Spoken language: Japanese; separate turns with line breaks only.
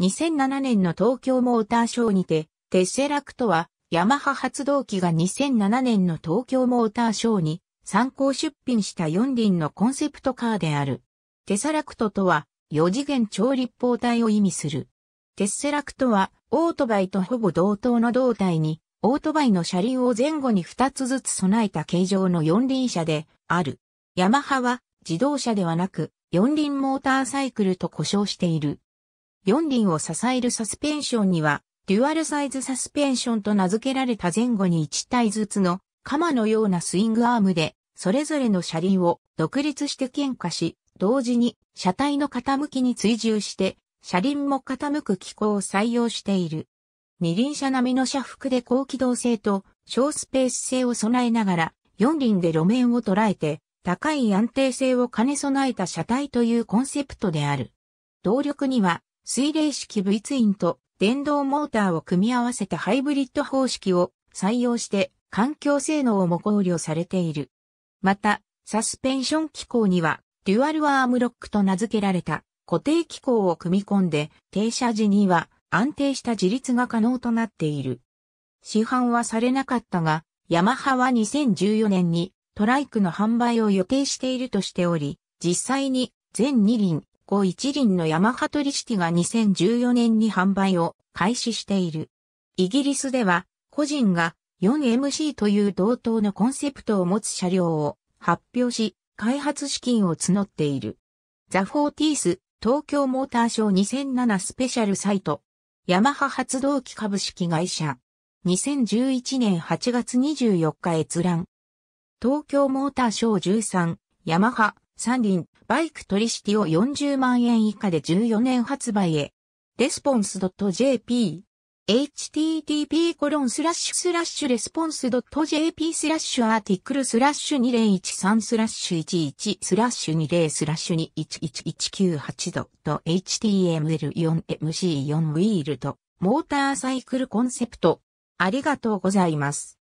2007年の東京モーターショーにて、テッセラクトは、ヤマハ発動機が2007年の東京モーターショーに参考出品した4輪のコンセプトカーである。テサラクトとは、4次元超立方体を意味する。テッセラクトは、オートバイとほぼ同等の胴体に、オートバイの車輪を前後に2つずつ備えた形状の4輪車である。ヤマハは自動車ではなく4輪モーターサイクルと呼称している。四輪を支えるサスペンションには、デュアルサイズサスペンションと名付けられた前後に1体ずつの鎌のようなスイングアームで、それぞれの車輪を独立して喧嘩し、同時に車体の傾きに追従して、車輪も傾く機構を採用している。二輪車並みの車幅で高機動性と小スペース性を備えながら、四輪で路面を捉えて、高い安定性を兼ね備えた車体というコンセプトである。動力には水冷式 V ツインと電動モーターを組み合わせたハイブリッド方式を採用して環境性能をも考慮されている。また、サスペンション機構には、デュアルアームロックと名付けられた固定機構を組み込んで、停車時には安定した自立が可能となっている。市販はされなかったが、ヤマハは2014年にトライクの販売を予定しているとしており、実際に全二輪後一輪のヤマハトリシティが2014年に販売を開始している。イギリスでは、個人が 4MC という同等のコンセプトを持つ車両を発表し、開発資金を募っている。ザ・フォーティース、東京モーターショー2007スペシャルサイト。ヤマハ発動機株式会社。2011年8月24日閲覧。東京モーターショー13、ヤマハ、三輪、バイク取り引きを40万円以下で14年発売へ。レスポンス .jp http コロンスラッシュスラッシュレスポンス .jp スラッシュアーティクルスラッシュ2013スラッシュ11スラッシュ20スラッシュ211198 html4mc4 ウィールドモーターサイクルコンセプトありがとうございます。